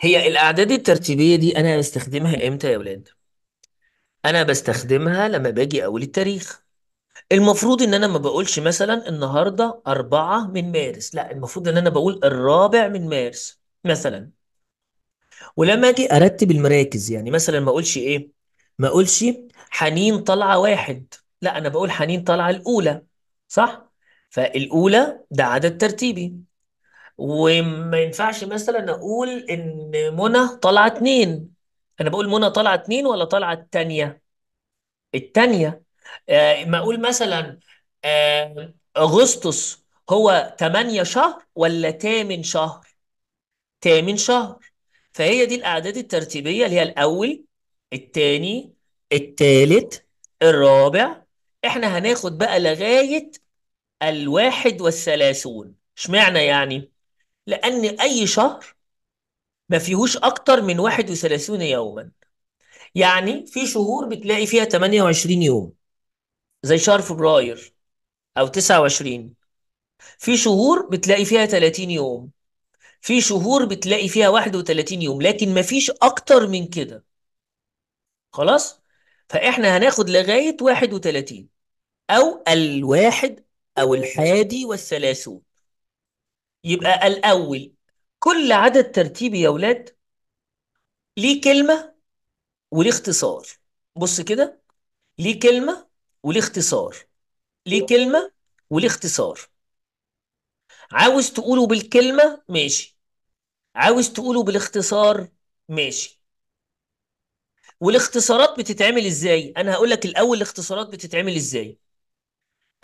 هي الاعداد الترتيبيه دي انا بستخدمها امتى يا ولاد انا بستخدمها لما باجي اقول التاريخ المفروض ان انا ما بقولش مثلا النهارده أربعة من مارس لا المفروض ان انا بقول الرابع من مارس مثلا ولما اجي ارتب المراكز يعني مثلا ما اقولش ايه ما اقولش حنين طالعه واحد لا انا بقول حنين طالعه الاولى صح فالاولى ده عدد ترتيبي وما ينفعش مثلا اقول ان منى طالعه اتنين انا بقول منى طالعه اتنين ولا طالعه التانية التانية آه ما اقول مثلا آه اغسطس هو تمانية شهر ولا تامن شهر تامن شهر فهي دي الاعداد الترتيبيه اللي هي الاول التاني التالت الرابع احنا هناخد بقى لغايه الواحد والثلاثون اشمعنى يعني لأن أي شهر ما فيهوش أكتر من 31 يوما يعني في شهور بتلاقي فيها 28 يوم زي شهر فبراير أو 29 في شهور بتلاقي فيها 30 يوم في شهور بتلاقي فيها 31 يوم لكن ما فيش أكتر من كده خلاص فإحنا هناخد لغاية 31 أو الواحد أو الحادي والثلاثون يبقى الأول كل عدد ترتيبي يا ولاد ليه كلمة وليه اختصار بص كده ليه كلمة وليه اختصار ليه كلمة وليه اختصار عاوز تقوله بالكلمة ماشي عاوز تقوله بالاختصار ماشي والاختصارات بتتعمل ازاي انا هقول لك الاول الاختصارات بتتعمل ازاي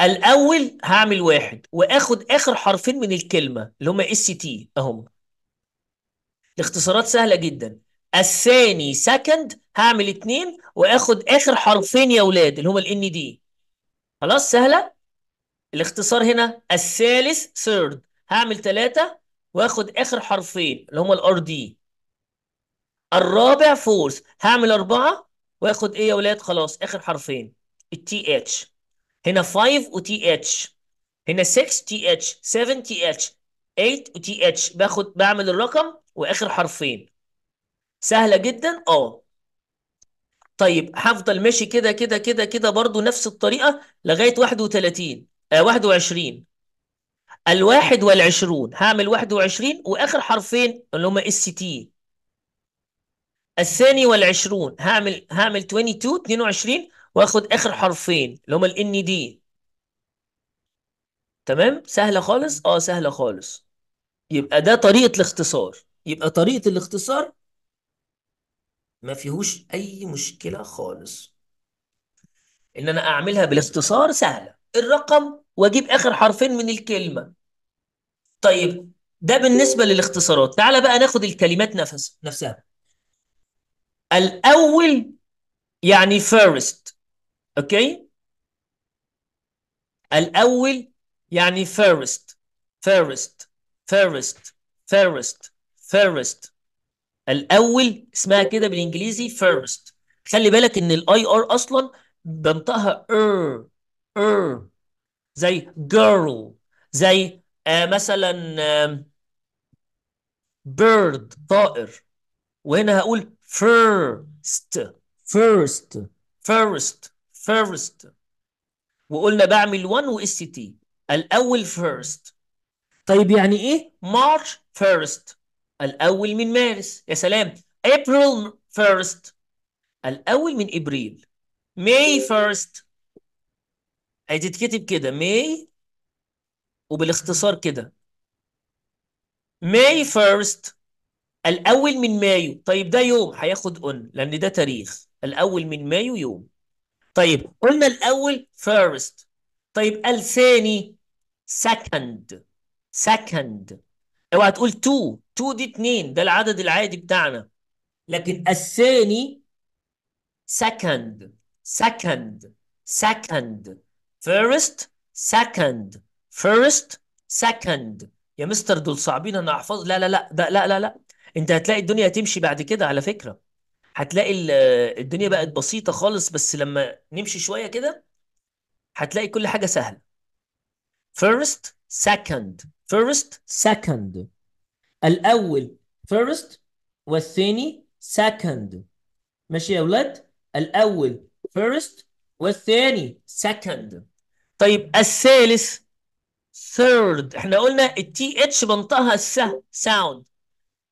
الاول هعمل واحد واخد اخر حرفين من الكلمه اللي هما اس تي اهم الاختصارات سهله جدا الثاني سكند هعمل اتنين واخد اخر حرفين يا اولاد اللي هما الان دي خلاص سهله الاختصار هنا الثالث ثيرد هعمل ثلاثه واخد اخر حرفين اللي هما الار دي الرابع فورث هعمل اربعه واخد ايه يا اولاد خلاص اخر حرفين التي اتش هنا 5 وتي اتش هنا 6 تي اتش 7 تي اتش 8 وتي اتش باخد بعمل الرقم واخر حرفين سهله جدا اه طيب هفضل ماشي كده كده كده كده برضو نفس الطريقه لغايه 31 آه 21 الواحد والعشرون هعمل 21 واخر حرفين اللي هما اس تي الثاني والعشرون هعمل هعمل 22 22 واخد اخر حرفين اللي هما الان دي تمام سهله خالص اه سهله خالص يبقى ده طريقه الاختصار يبقى طريقه الاختصار ما فيهوش اي مشكله خالص ان انا اعملها بالاختصار سهله الرقم واجيب اخر حرفين من الكلمه طيب ده بالنسبه للاختصارات تعال بقى ناخد الكلمات نفس نفسها الاول يعني first اوكي الاول يعني first first first first first الاول اسمها كده بالانجليزي first خلي بالك ان الاي ار اصلا بنطقها ار ار زي girl زي آه مثلا بيرد bird طائر وهنا هقول first first first first وقلنا بعمل 1 واس تي الاول first طيب يعني ايه مارش first الاول من مارس يا سلام ابريل first الاول من ابريل ماي first هتتكتب كده ماي وبالاختصار كده ماي first الاول من مايو طيب ده يوم هياخد اون لان ده تاريخ الاول من مايو يوم طيب قلنا الأول first طيب الثاني second second اوعى تقول two two دي اتنين ده العدد العادي بتاعنا لكن الثاني second second second first second first second يا مستر دول صعبين انا احفظ لا لا لا ده لا لا لا انت هتلاقي الدنيا هتمشي بعد كده على فكره هتلاقي الدنيا بقت بسيطة خالص بس لما نمشي شوية كده هتلاقي كل حاجة سهلة first second first second الأول first والثاني second ماشي يا أولاد الأول first والثاني second طيب الثالث third احنا قلنا ال th بنطقها الس ساوند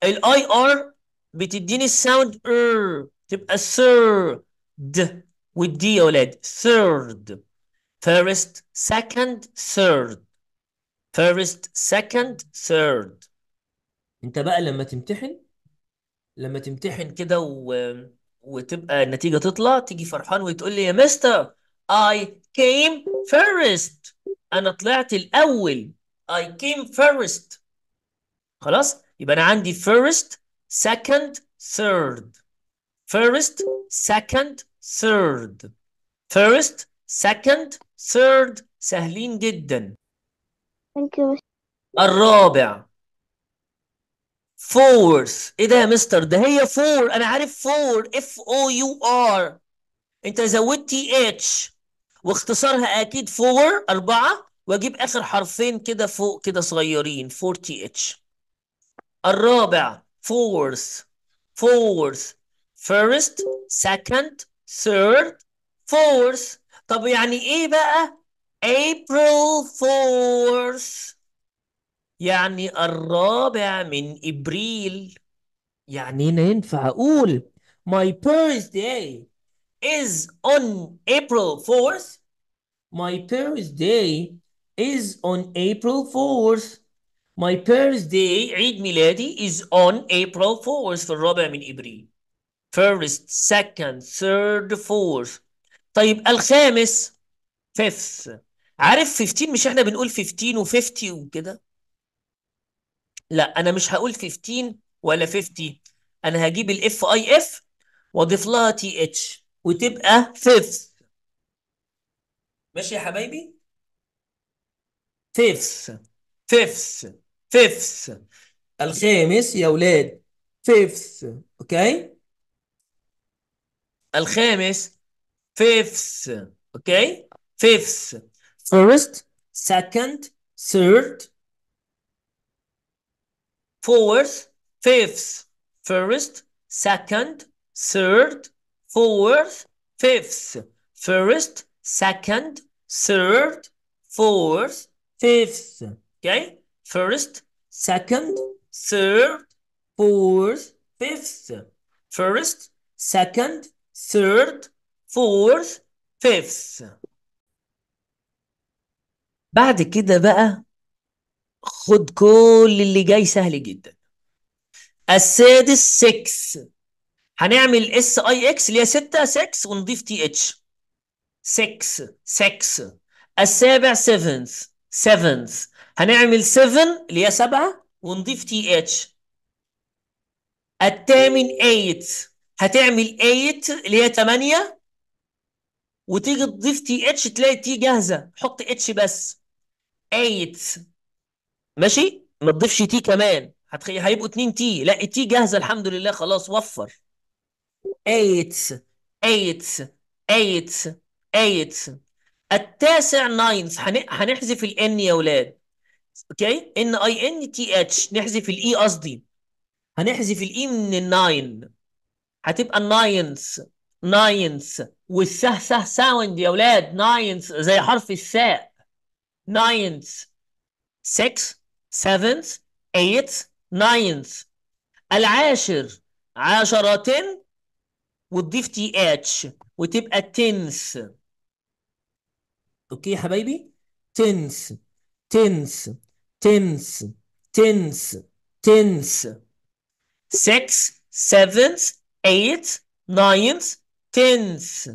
الاي ار بتديني الساوند ار er، تبقى ثيرد والدي يا ولاد ثيرد first second third first second third انت بقى لما تمتحن لما تمتحن كده و... وتبقى النتيجة تطلع تيجي فرحان وتقول لي يا مستر I came first أنا طلعت الأول I came first خلاص يبقى أنا عندي first second third first second third first second third سهلين جدا الرابع fourth ايه ده يا مستر ده هي four. انا عارف four. اف او يو ار انت زودتي اتش واختصارها اكيد فور اربعه واجيب اخر حرفين كده فوق كده صغيرين 40 اتش الرابع fourth, fourth, first, second, third, fourth طب يعني ايه بقى April 4th يعني الرابع من ابريل يعني هنا ينفع اقول my birthday is on April 4th my birthday is on April 4th My birthday عيد ميلادي is on April 4th في الرابع من إبريل first second third fourth طيب الخامس fifth عارف 15 مش احنا بنقول 15 و50 وكده لا انا مش هقول 15 ولا 50 انا هجيب الاف FIF واضيف لها تي اتش وتبقى fifth ماشي يا حبايبي fifth fifth fifth الخامس يا ولاد fifth اوكي الخامس fifth اوكي fifth first second third fourth fifth first second third fourth fifth first second third fourth fifth okay first second third fourth fifth first second third fourth fifth بعد كده بقى خد كل اللي جاي سهل جدا السادس 6 هنعمل اس اي اكس اللي هي 6 6 ونضيف تي اتش 6 6 السابع 7 7 هنعمل 7 اللي هي 7 ونضيف تي اتش الثامن 8 هتعمل 8 اللي هي 8 وتيجي تضيف تي اتش تلاقي تي جاهزه حط اتش بس 8 ماشي ما تضيفش تي كمان هتخ... هيبقوا 2 تي لا تي جاهزه الحمد لله خلاص وفر 8 8 8 8 التاسع 9 هن... هنحذف الان يا ولاد اوكي ان اي ان تي اتش نحذف الاي e قصدي هنحذف الاي e من الناين هتبقى الناينث ناينث والسه سه ساوند يا اولاد ناينث زي حرف الثاء ناينث 6 7 8th 9 العاشر عشرة وتضيف تي اتش وتبقى تنس اوكي يا حبايبي تنس تنس tens, tens, tens. Six, sevens, eighth, nines, tens.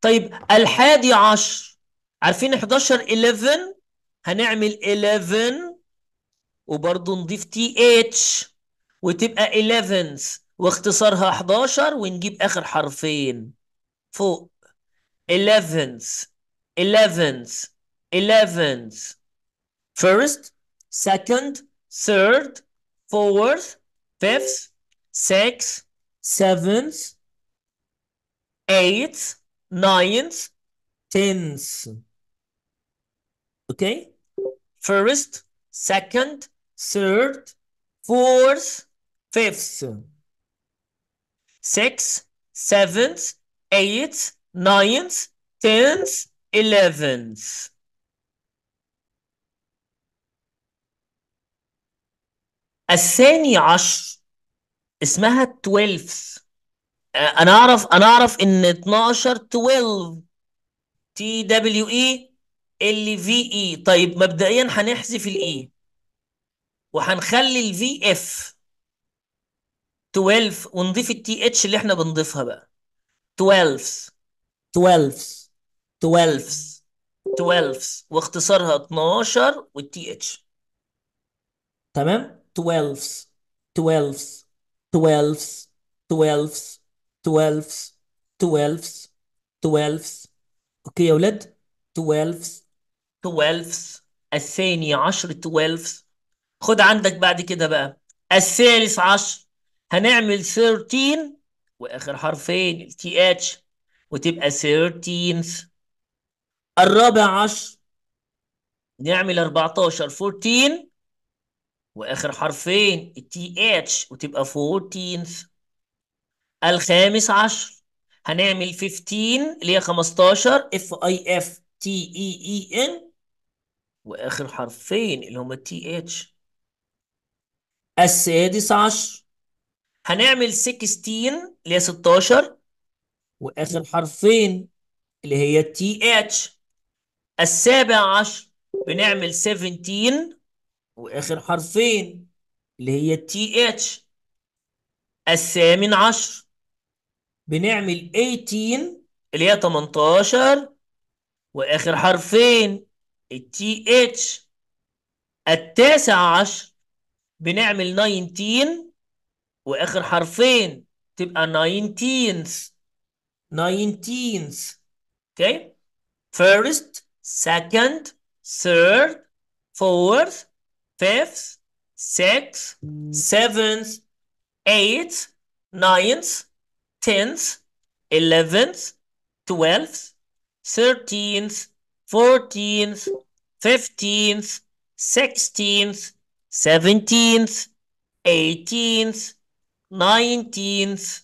طيب الحادي عشر عارفين 11 11 هنعمل 11 وبرضه نضيف تي اتش وتبقى 11 واختصارها 11 ونجيب اخر حرفين فوق 11 11 11 First, second, third, fourth, fifth, sixth, seventh, eighth, ninth, tenth. Okay? First, second, third, fourth, fifth, sixth, seventh, eighth, ninth, tenth, eleventh. الثاني عشر اسمها 12 آه، انا اعرف انا اعرف ان 12 12 تي دبليو اي اللي في اي طيب مبدئيا هنحذف الاي e وهنخلي الفي اف 12 ونضيف التي اتش اللي احنا بنضيفها بقى 12 12 12 12 واختصارها 12 والتي اتش تمام twelves twelves twelves twelves twelves twelves twelves اوكي يا ولاد twelves twelves الثاني عشر twelves خد عندك بعد كده بقى الثالث عشر هنعمل thirteen واخر حرفين التي اتش وتبقى thirteens. الرابع عشر نعمل 14 14 واخر حرفين تي اتش وتبقى 14 الخامس عشر هنعمل 15 اللي هي 15 اف اي اف تي اي اي ان واخر حرفين اللي هما تي اتش السادس عشر هنعمل 16 اللي هي 16 واخر حرفين اللي هي تي اتش السابع عشر بنعمل 17 واخر حرفين اللي هي تي اتش الثامن عشر بنعمل 18 اللي هي 18 واخر حرفين التي اتش التاسع عشر بنعمل 19 واخر حرفين تبقى 19 اوكي okay first second third fourth fifth, sixth, seventh, eighth, ninth, tenth, eleventh, twelfth, thirteenth, fourteenth, fifteenth, sixteenth, seventeenth, eighteenth, nineteenth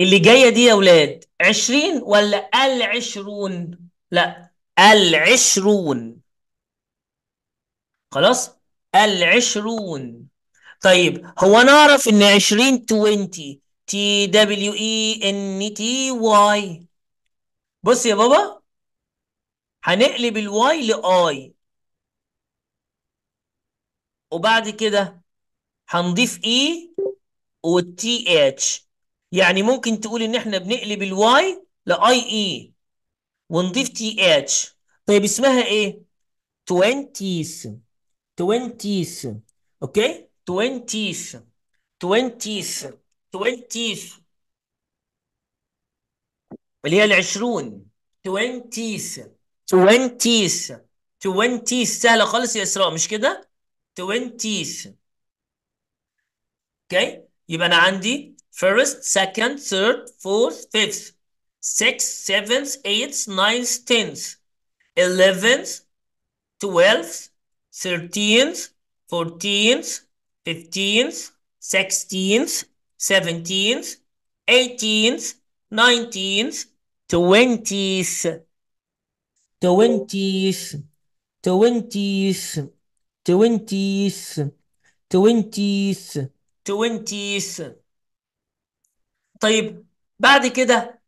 اللي جاية دي يا ولاد عشرين ولا العشرون؟ لا العشرون خلاص العشرون طيب هو انا اعرف ان 20 20 تي دبليو اي ان تي واي بص يا بابا هنقلب الواي لاي وبعد كده هنضيف اي والتي اتش يعني ممكن تقول ان احنا بنقلب الواي لاي اي e ونضيف تي اتش طيب اسمها ايه؟ 20 20th اوكي 20th 20th 20th اللي هي العشرون 20th 20th 20th سهله خالص يا اسراء مش كده 20th اوكي يبقى انا عندي first second third fourth fifth sixth seventh eighth ninth tenth eleventh twelfth thirteenth, fourteenth, fifteenth, sixteenth, seventeenth, eighteenth, nineteenth, twentieth, twentieth, twentieth, twentieth, twentieth, twentieth. طيب بعد كده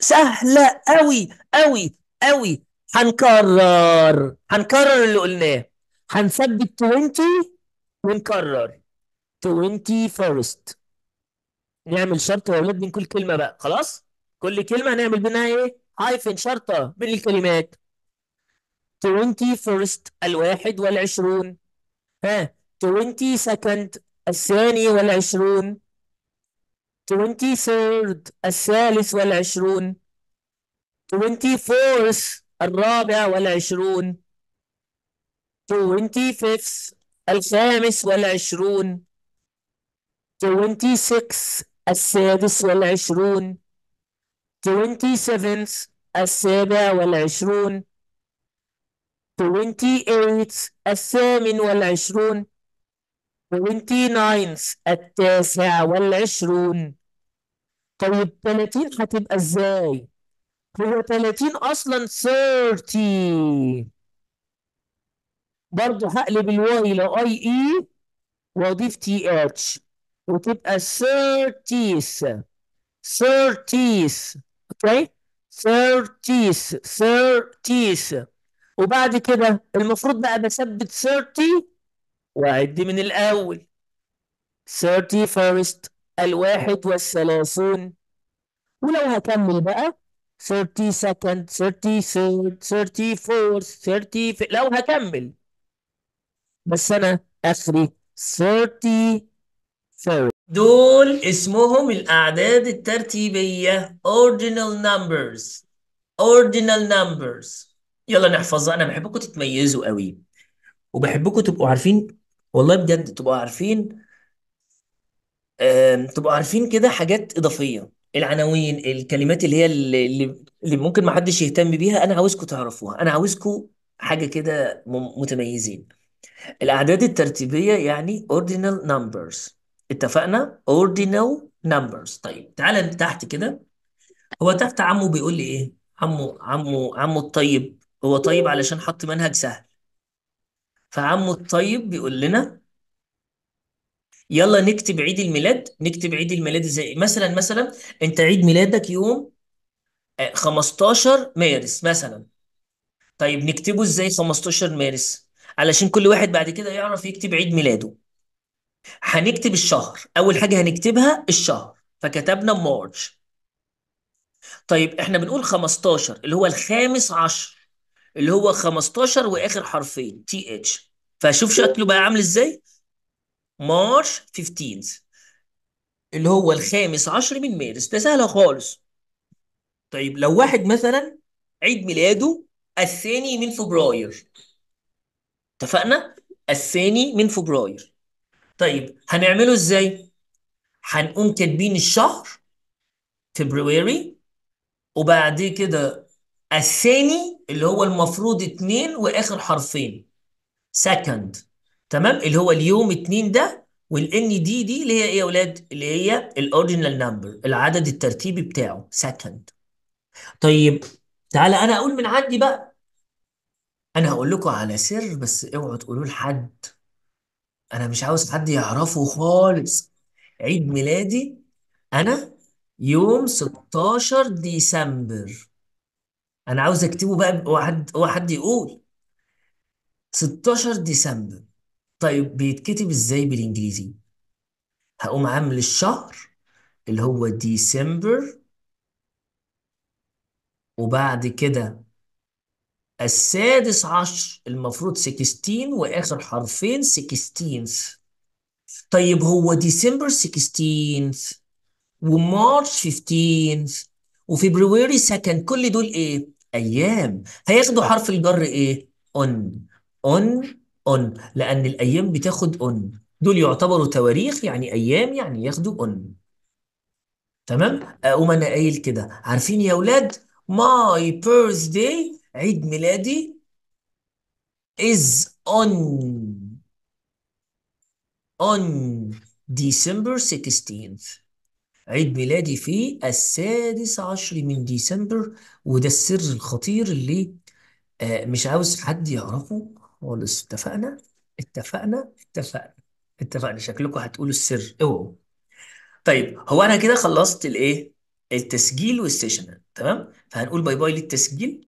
سهلة أوي أوي أوي هنكرر هنكرر اللي قلناه هنثبت 20 ونكرر 20 first نعمل شرطة يا ولاد من كل كلمة بقى خلاص كل كلمة هنعمل بينها ايه هايفن شرطة بين الكلمات 20 first الواحد والعشرون ها 20 second الثاني والعشرون 20 third الثالث والعشرون 24th الرابع والعشرون 25 الخامس والعشرون 26 السادس والعشرون 27 السابع والعشرون 28 الثامن والعشرون 29 التاسع والعشرون طيب 30 هتبقى ازاي؟ هو 30 اصلا 30 برضو هقلب الواي لاي اي واضيف تي اتش وتبقى سيرتيس سيرتيس اوكي سيرتيس سيرتيس وبعد كده المفروض بقى بثبت 30 واعد من الاول سيرتي فيرست الواحد والثلاثون ولو هكمل بقى 30 second 30 third 34 30 لو هكمل بس انا اخري 33 دول اسمهم الاعداد الترتيبيه ordinal numbers ordinal numbers يلا نحفظها انا بحبكم تتميزوا قوي وبحبكم تبقوا عارفين والله بجد تبقوا عارفين آم... تبقوا عارفين كده حاجات اضافيه العناوين الكلمات اللي هي اللي, اللي ممكن ما حدش يهتم بيها انا عاوزكم تعرفوها انا عاوزكم حاجه كده متميزين الأعداد الترتيبية يعني ordinal numbers اتفقنا ordinal numbers طيب تعالى تحت كده هو تحت عمه بيقول لي إيه عمو عمو عمو الطيب هو طيب علشان حط منهج سهل فعمو الطيب بيقول لنا يلا نكتب عيد الميلاد نكتب عيد الميلاد ازاي مثلا مثلا انت عيد ميلادك يوم 15 آه، مارس مثلا طيب نكتبه ازاي 15 مارس علشان كل واحد بعد كده يعرف يكتب عيد ميلاده هنكتب الشهر اول حاجه هنكتبها الشهر فكتبنا مارش طيب احنا بنقول 15 اللي هو الخامس عشر اللي هو 15 واخر حرفين تي اتش فشوف شكله بقى عامل ازاي مارش 15 اللي هو الخامس عشر من مارس ده سهله خالص طيب لو واحد مثلا عيد ميلاده الثاني من فبراير اتفقنا الثاني من فبراير طيب هنعمله ازاي هنقوم كاتبين الشهر فبراير وبعد كده الثاني اللي هو المفروض اتنين واخر حرفين سكند تمام اللي هو اليوم اتنين ده والان دي دي اللي هي ايه يا اولاد اللي هي الاوريجينال نمبر العدد الترتيبي بتاعه سكند طيب تعالى انا اقول من عندي بقى انا هقول لكم على سر بس اوعوا تقولوه لحد انا مش عاوز حد يعرفه خالص عيد ميلادي انا يوم 16 ديسمبر انا عاوز اكتبه بقى واحد حد يقول 16 ديسمبر طيب بيتكتب ازاي بالانجليزي هقوم عامل الشهر اللي هو ديسمبر وبعد كده السادس عشر المفروض 16 واخر حرفين 16 طيب هو ديسمبر 16 ومارش 15 وفبراير 2 كل دول ايه ايام هياخدوا حرف الجر ايه اون اون اون لان الايام بتاخد اون دول يعتبروا تواريخ يعني ايام يعني ياخدوا اون تمام اقوم انا قايل كده عارفين يا اولاد ماي بيرث داي عيد ميلادي is on on December 16th عيد ميلادي في السادس عشر من ديسمبر وده السر الخطير اللي آه، مش عاوز حد يعرفه خالص اتفقنا اتفقنا اتفقنا اتفقنا شكلكم هتقولوا السر اوعوا طيب هو انا كده خلصت الايه التسجيل والسيشن تمام فهنقول باي باي للتسجيل